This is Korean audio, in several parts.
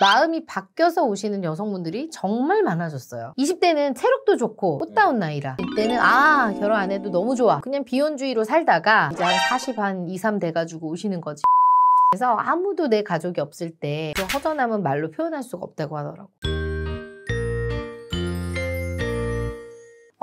마음이 바뀌어서 오시는 여성분들이 정말 많아졌어요. 20대는 체력도 좋고 꽃다운 네. 나이라 이때는 아 결혼 안 해도 너무 좋아 그냥 비혼주의로 살다가 이제 한40한 2, 3 돼가지고 오시는 거지. 그래서 아무도 내 가족이 없을 때 그 허전함은 말로 표현할 수가 없다고 하더라고.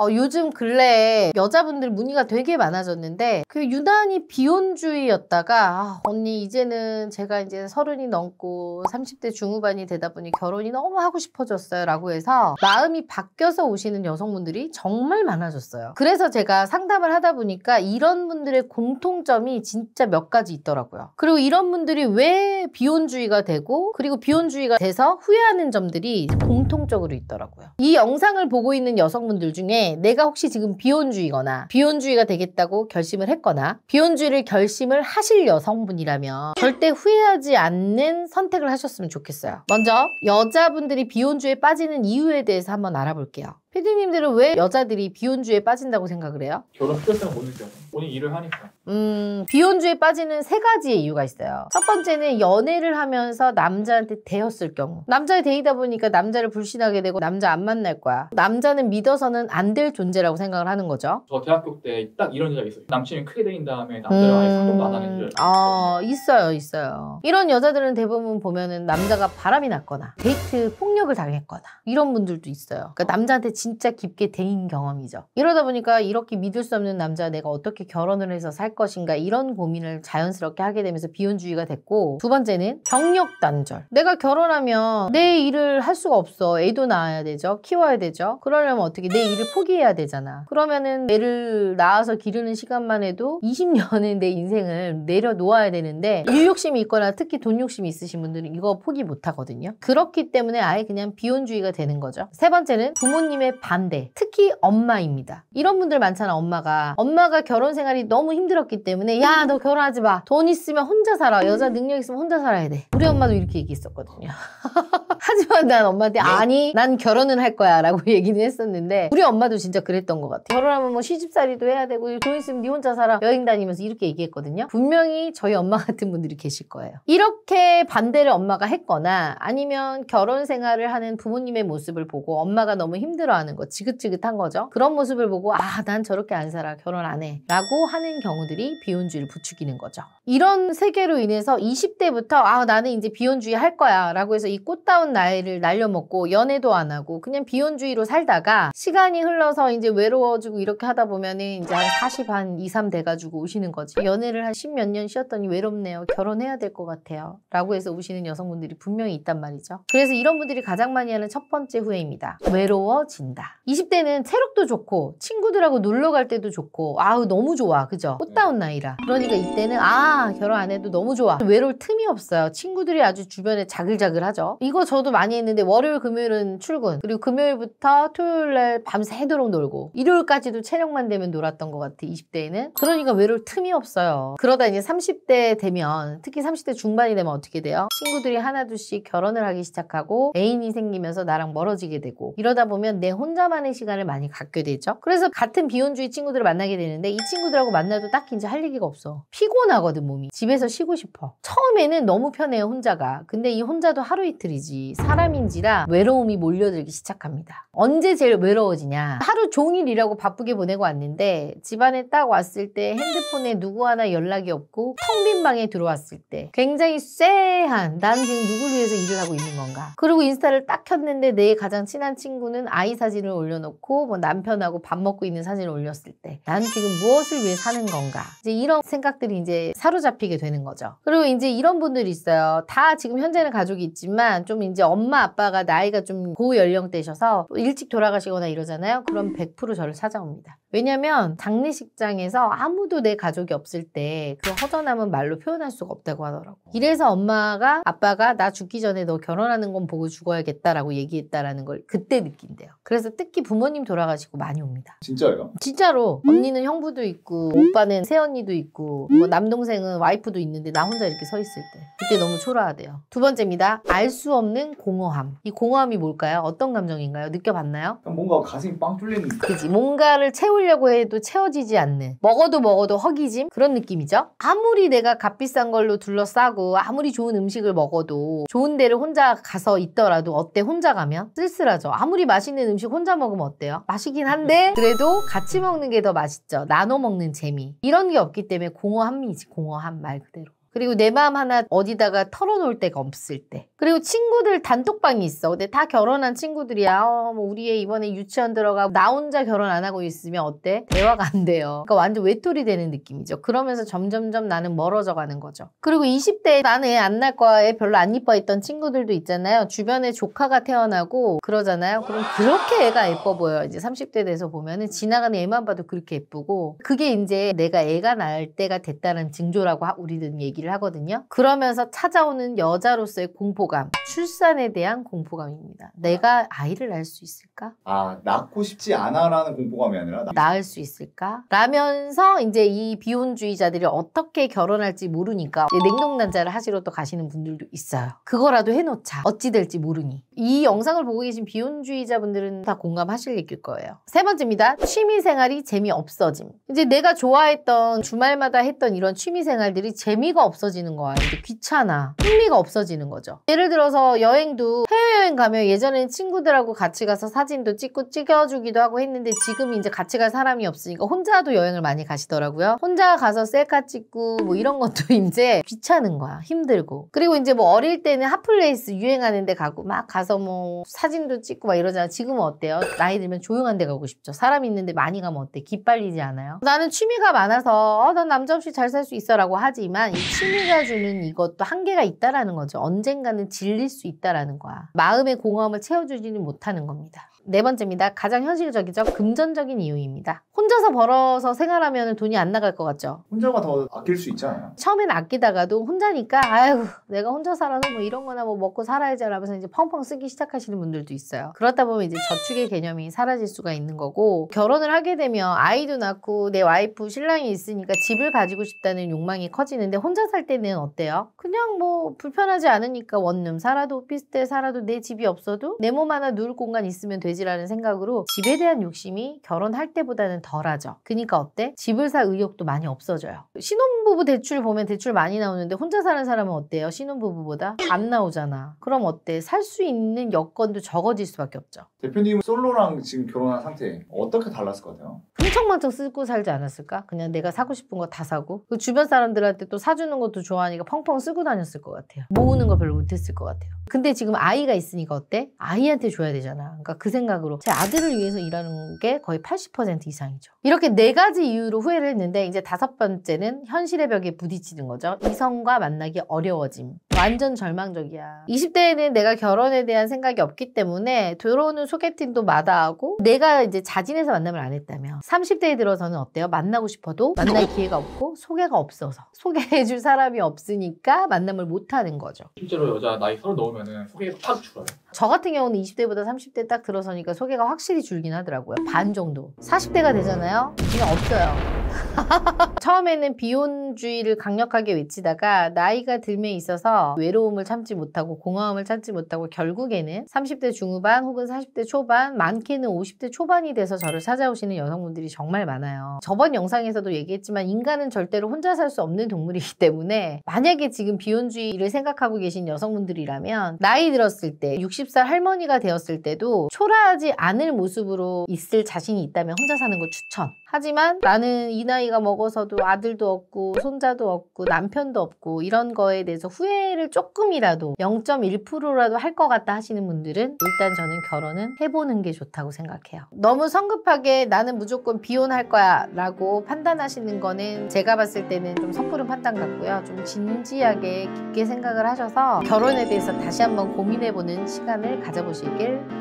어, 요즘 근래에 여자분들 문의가 되게 많아졌는데 그 유난히 비혼주의였다가 아, 언니 이제는 제가 이제 서른이 넘고 30대 중후반이 되다 보니 결혼이 너무 하고 싶어졌어요 라고 해서 마음이 바뀌어서 오시는 여성분들이 정말 많아졌어요 그래서 제가 상담을 하다 보니까 이런 분들의 공통점이 진짜 몇 가지 있더라고요 그리고 이런 분들이 왜 비혼주의가 되고 그리고 비혼주의가 돼서 후회하는 점들이 공통적으로 있더라고요 이 영상을 보고 있는 여성분들 중에 내가 혹시 지금 비혼주의거나 비혼주의가 되겠다고 결심을 했거나 비혼주의를 결심을 하실 여성분이라면 절대 후회하지 않는 선택을 하셨으면 좋겠어요. 먼저 여자분들이 비혼주의에 빠지는 이유에 대해서 한번 알아볼게요. 피디님들은 왜 여자들이 비혼주의에 빠진다고 생각을 해요? 결혼 필요성을 못 느껴서 본인 일을 하니까 음, 비혼주의에 빠지는 세 가지의 이유가 있어요. 첫 번째는 연애를 하면서 남자한테 대었을 경우. 남자에 대이다 보니까 남자를 불신하게 되고 남자 안 만날 거야. 남자는 믿어서는 안 될 존재라고 생각을 하는 거죠. 저 대학교 때 딱 이런 여자 있어요. 남친이 크게 대인 다음에 남자랑 음... 아예 상담도 안 하는 줄. 음, 아, 있어요, 있어요. 이런 여자들은 대부분 보면은 남자가 바람이 났거나 데이트 폭력을 당했거나 이런 분들도 있어요. 그러니까 남자한테 진짜 깊게 대인 경험이죠. 이러다 보니까 이렇게 믿을 수 없는 남자 내가 어떻게 결혼을 해서 살 것인가 이런 고민을 자연스럽게 하게 되면서 비혼주의가 됐고 두 번째는 경력 단절. 내가 결혼하면 내 일을 할 수가 없어. 애도 낳아야 되죠. 키워야 되죠. 그러려면 어떻게 내 일을 포기해야 되잖아. 그러면은 애를 낳아서 기르는 시간만 해도 20년의 내 인생을 내려놓아야 되는데 일 욕심이 있거나 특히 돈 욕심이 있으신 분들은 이거 포기 못 하거든요. 그렇기 때문에 아예 그냥 비혼주의가 되는 거죠. 세 번째는 부모님의 결의 반대 특히 엄마입니다 이런 분들 많잖아 엄마가 엄마가 결혼 생활이 너무 힘들었기 때문에 야 너 결혼하지 마돈 있으면 혼자 살아 여자 능력 있으면 혼자 살아야 돼 우리 엄마도 이렇게 얘기했었거든요 하지만 난 엄마한테 네. 아니 난 결혼은 할 거야 라고 얘기는 했었는데 우리 엄마도 진짜 그랬던 것 같아 결혼하면 뭐 시집살이도 해야 되고 돈 있으면 네 혼자 살아 여행 다니면서 이렇게 얘기했거든요 분명히 저희 엄마 같은 분들이 계실 거예요 이렇게 반대를 엄마가 했거나 아니면 결혼 생활을 하는 부모님의 모습을 보고 엄마가 너무 힘들어 싫어하는 거 지긋지긋한 거죠. 그런 모습을 보고 아 난 저렇게 안 살아 결혼 안 해. 라고 하는 경우들이 비혼주의를 부추기는 거죠. 이런 세계로 인해서 20대부터 아 나는 이제 비혼주의 할 거야 라고 해서 이 꽃다운 나이를 날려먹고 연애도 안 하고 그냥 비혼주의로 살다가 시간이 흘러서 이제 외로워지고 이렇게 하다 보면은 이제 한40한 2, 3 돼가지고 오시는 거지. 연애를 한 10 몇 년 쉬었더니 외롭네요. 결혼해야 될 것 같아요. 라고 해서 오시는 여성분들이 분명히 있단 말이죠. 그래서 이런 분들이 가장 많이 하는 첫 번째 후회입니다. 외로워진 좋다 20대는 체력도 좋고 친구들하고 놀러 갈 때도 좋고 아우 너무 좋아 그죠? 꽃다운 음. 나이라. 그러니까 이때는 아 결혼 안 해도 너무 좋아. 외로울 틈이 없어요. 친구들이 아주 주변에 자글자글하죠. 이거 저도 많이 했는데 월요일 금요일은 출근 그리고 금요일부터 토요일날 밤새도록 놀고 일요일까지도 체력만 되면 놀았던 것 같아 20대에는. 그러니까 외로울 틈이 없어요. 그러다 이제 30대 되면 특히 30대 중반이 되면 어떻게 돼요? 친구들이 하나둘씩 결혼을 하기 시작하고 애인이 생기면서 나랑 멀어지게 되고 이러다 보면 내 혼자만의 시간을 많이 갖게 되죠. 그래서 같은 비혼주의 친구들을 만나게 되는데 이 친구들하고 만나도 딱히 이제 할 얘기가 없어. 피곤하거든 몸이. 집에서 쉬고 싶어. 처음에는 너무 편해요 혼자가. 근데 이 혼자도 하루 이틀이지 사람인지라 외로움이 몰려들기 시작합니다. 언제 제일 외로워지냐. 하루 종일 이라고 바쁘게 보내고 왔는데 집안에 딱 왔을 때 핸드폰에 누구 하나 연락이 없고 텅 빈 방에 들어왔을 때 굉장히 쎄한 난 지금 누구를 위해서 일을 하고 있는 건가. 그리고 인스타를 딱 켰는데 내 가장 친한 친구는 아이 사 사진을 올려놓고 뭐 남편하고 밥 먹고 있는 사진을 올렸을 때 나는 지금 무엇을 위해 사는 건가 이제 이런 생각들이 이제 사로잡히게 되는 거죠. 그리고 이제 이런 분들이 있어요. 다 지금 현재는 가족이 있지만 좀 이제 엄마 아빠가 나이가 좀 고연령대셔서 일찍 돌아가시거나 이러잖아요. 그럼 100% 음. 저를 찾아옵니다. 왜냐면 장례식장에서 아무도 내 가족이 없을 때 그 허전함은 말로 표현할 수가 없다고 하더라고. 어. 이래서 엄마가 아빠가 나 죽기 전에 너 결혼하는 건 보고 죽어야겠다라고 얘기했다라는 걸 그때 느낀대요. 그래서 특히 부모님 돌아가시고 많이 옵니다. 진짜요? 진짜로 언니는 형부도 있고 오빠는 새언니도 있고 뭐 남동생은 와이프도 있는데 나 혼자 이렇게 서 있을 때 그때 너무 초라하대요. 두 번째입니다. 알 수 없는 공허함. 이 공허함이 뭘까요? 어떤 감정인가요? 느껴봤나요? 뭔가 가슴이 빵 뚫리는. 그지. 뭔가를 채울 채우려고 해도 채워지지 않는 먹어도 먹어도 허기짐 그런 느낌이죠. 아무리 내가 값비싼 걸로 둘러싸고 아무리 좋은 음식을 먹어도 좋은 데를 혼자 가서 있더라도 어때 혼자 가면 쓸쓸하죠. 아무리 맛있는 음식 혼자 먹으면 어때요? 맛있긴 한데 그래도 같이 먹는 게 더 맛있죠. 나눠 먹는 재미 이런 게 없기 때문에 공허함이지 공허함 말 그대로. 그리고 내 마음 하나 어디다가 털어놓을 데가 없을 때 그리고 친구들 단톡방이 있어 근데 다 결혼한 친구들이야 어, 뭐 우리 애 이번에 유치원 들어가고 나 혼자 결혼 안 하고 있으면 어때? 대화가 안 돼요 그러니까 완전 외톨이 되는 느낌이죠 그러면서 점점점 나는 멀어져 가는 거죠 그리고 20대에 나는 애안날 거야 애 별로 안 이뻐했던 친구들도 있잖아요 주변에 조카가 태어나고 그러잖아요 그럼 그렇게 애가 예뻐 보여요 이제 30대 돼서 보면은 지나가는 애만 봐도 그렇게 예쁘고 그게 이제 내가 애가 날 때가 됐다는 징조라고 우리는 얘기 얘기를 하거든요. 그러면서 찾아오는 여자로서의 공포감, 출산에 대한 공포감입니다. 내가 아이를 낳을 수 있을까? 아, 낳고 싶지 않아라는 공포감이 아니라 낳... 낳을 수 있을까? 라면서 이제 이 비혼주의자들이 어떻게 결혼할지 모르니까 냉동난자를 하시러 또 가시는 분들도 있어요. 그거라도 해놓자. 어찌 될지 모르니. 이 영상을 보고 계신 비혼주의자분들은 다 공감하실 얘기일 거예요. 세 번째입니다. 취미생활이 재미없어짐. 이제 내가 좋아했던 주말마다 했던 이런 취미생활들이 재미가 없어지는 거야. 이제 귀찮아. 흥미가 없어지는 거죠. 예를 들어서 여행도 해외여행 가면 예전에는 친구들하고 같이 가서 사진도 찍고 찍어주기도 하고 했는데 지금 이제 같이 갈 사람이 없으니까 혼자도 여행을 많이 가시더라고요. 혼자 가서 셀카 찍고 뭐 이런 것도 이제 귀찮은 거야. 힘들고. 그리고 이제 뭐 어릴 때는 핫플레이스 유행하는 데 가고 막 가서 뭐 사진도 찍고 막 이러잖아. 지금은 어때요? 나이 들면 조용한 데 가고 싶죠. 사람 있는데 많이 가면 어때? 기빨리지 않아요? 나는 취미가 많아서 어, 넌 남자 없이 잘 살 수 있어라고 하지만 취미가 주는 이것도 한계가 있다라는 거죠. 언젠가는 질릴 수 있다라는 거야. 마음의 공허함을 채워주지는 못하는 겁니다. 네 번째입니다. 가장 현실적이죠. 금전적인 이유입니다. 혼자서 벌어서 생활하면 돈이 안 나갈 것 같죠? 혼자가 더 아낄 수 있잖아요. 처음엔 아끼다가도 혼자니까 아유 내가 혼자 살아서 뭐 이런 거나 뭐 먹고 살아야지 라면서 이제 펑펑 쓰기 시작하시는 분들도 있어요. 그렇다 보면 이제 저축의 개념이 사라질 수가 있는 거고 결혼을 하게 되면 아이도 낳고 내 와이프 신랑이 있으니까 집을 가지고 싶다는 욕망이 커지는데 혼자 살 때는 어때요? 그냥 뭐 불편하지 않으니까 원룸 살아도 오피스텔 살아도 내 집이 없어도 내 몸 하나 누울 공간 있으면 되지 되지라는 생각으로 집에 대한 욕심이 결혼할 때보다는 덜하죠. 그러니까 어때? 집을 살 의욕도 많이 없어져요. 신혼부부 대출 보면 대출 많이 나오는데 혼자 사는 사람은 어때요? 신혼부부보다? 안 나오잖아. 그럼 어때? 살 수 있는 여건도 적어질 수밖에 없죠. 대표님은 솔로랑 지금 결혼한 상태 어떻게 달랐을 것 같아요? 흥청망청 쓰고 살지 않았을까? 그냥 내가 사고 싶은 거 다 사고 그 주변 사람들한테 또 사주는 것도 좋아하니까 펑펑 쓰고 다녔을 것 같아요. 모으는 거 별로 못했을 것 같아요. 근데 지금 아이가 있으니까 어때? 아이한테 줘야 되잖아. 그러니까 그 생각 생각으로 제 아들을 위해서 일하는 게 거의 80% 이상이죠. 이렇게 네 가지 이유로 후회를 했는데 이제 다섯 번째는 현실의 벽에 부딪히는 거죠. 이성과 만나기 어려워짐. 완전 절망적이야. 20대에는 내가 결혼에 대한 생각이 없기 때문에 들어오는 소개팅도 마다하고 내가 이제 자진해서 만남을 안 했다면 30대에 들어서는 어때요? 만나고 싶어도 만날 기회가 없고 소개가 없어서 소개해줄 사람이 없으니까 만남을 못하는 거죠. 실제로 여자 나이 서른 넣으면 소개가 확 줄어요. 저 같은 경우는 20대보다 30대 딱 들어서니까 소개가 확실히 줄긴 하더라고요. 반 정도. 40대가 되잖아요? 그냥 없어요. 처음에는 비혼주의를 강력하게 외치다가 나이가 들매 있어서 외로움을 참지 못하고 공허함을 참지 못하고 결국에는 30대 중후반 혹은 40대 초반 많게는 50대 초반이 돼서 저를 찾아오시는 여성분들이 정말 많아요. 저번 영상에서도 얘기했지만 인간은 절대로 혼자 살 수 없는 동물이기 때문에 만약에 지금 비혼주의를 생각하고 계신 여성분들이라면 나이 들었을 때 60살 할머니가 되었을 때도 초라하지 않을 모습으로 있을 자신이 있다면 혼자 사는 걸 추천. 하지만 나는 이 나이가 먹어서도 아들도 없고 손자도 없고 남편도 없고 이런 거에 대해서 후회를 조금이라도 0.1%라도 할 것 같다 하시는 분들은 일단 저는 결혼은 해보는 게 좋다고 생각해요. 너무 성급하게 나는 무조건 비혼할 거야 라고 판단하시는 거는 제가 봤을 때는 좀 섣부른 판단 같고요. 좀 진지하게 깊게 생각을 하셔서 결혼에 대해서 다시 한번 고민해보는 시간을 가져보시길